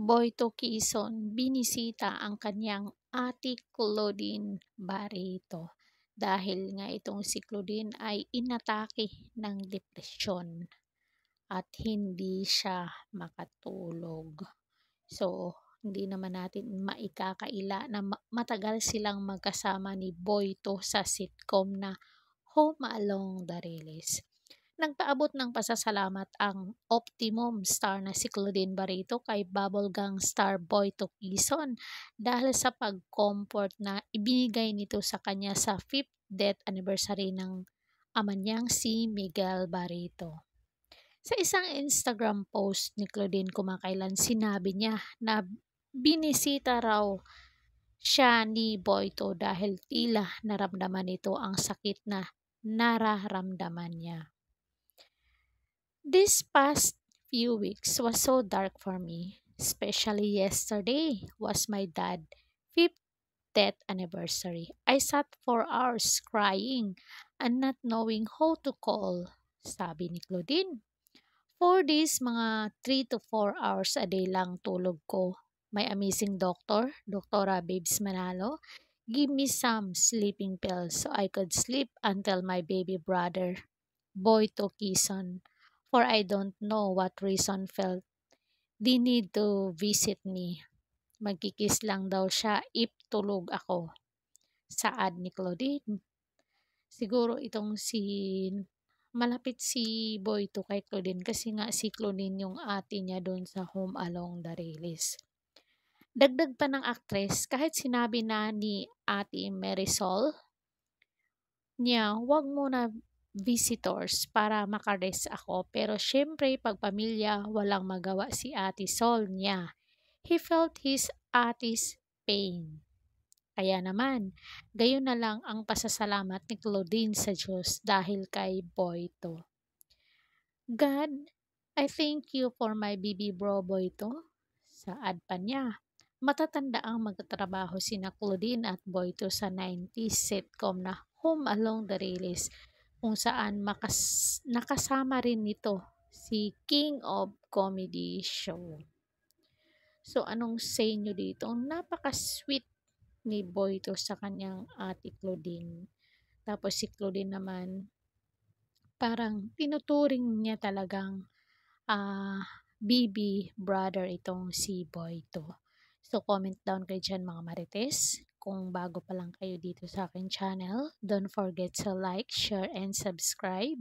Boyto Quezon binisita ang kanyang ati Claudine Barito dahil nga itong si Claudine ay inatake ng depresyon at hindi siya makatulog. So, hindi naman natin maikakaila na matagal silang magkasama ni Boyto sa sitcom na Home Along the Rails. Nagpaabot ng pasasalamat ang Optimum star na si Claudine Barito kay Bubblegang star Boy Tokison dahil sa pag-comfort na ibinigay nito sa kanya sa 5th death anniversary ng ama niyang si Miguel Barito. Sa isang Instagram post ni Claudine kumakailan, sinabi niya na binisita raw siya ni Boyto dahil tila naramdaman nito ang sakit na nararamdaman niya. This past few weeks was so dark for me, especially yesterday was my dad's 50th death anniversary. I sat for hours crying and not knowing how to call, sabi ni Claudine. For days, mga 3 to 4 hours a day lang tulog ko. My amazing doctor, Doctora Babes Manalo, give me some sleeping pills so I could sleep until my baby brother, Boy Tokison, for I don't know what reason felt they need to visit me. Magkikis lang daw siya if tulog ako. Saad ni Claudine. Siguro itong si malapit si Boy to kay Claudine kasi nga si Claudine yung ate niya doon sa Home Along the Rails. Dagdag pa ng actress, kahit sinabi na ni ate Marisol niya, wag mo na visitors para makares ako pero syempre pag pamilya walang magawa si Ate Sol niya. He felt his Ate's pain. Kaya naman, gayon na lang ang pasasalamat ni Claudine sa Diyos dahil kay Boyto. God, I thank you for my baby bro Boyto. Saad pa niya. Matatanda ang magtrabaho sina Claudine at Boyto sa 90s sitcom na Home Along the Release kung saan makas- nakasama rin nito si King of Comedy Show. So, anong say nyo dito? Napaka-sweet ni Boy Boyto sa kanyang ate Claudine. Tapos si Claudine naman, parang tinuturing niya talagang uh, ah, BB brother itong si Boy Boyto. So, comment down kayo dyan mga marites. Kung bago pa lang kayo dito sa akin channel, don't forget to like, share, and subscribe.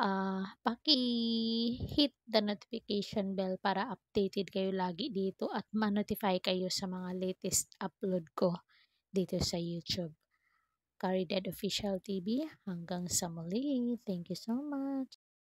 Uh, paki-hit the notification bell para updated kayo lagi dito at ma-notify kayo sa mga latest upload ko dito sa YouTube. Caridad Official TV. Hanggang sa muli. Thank you so much.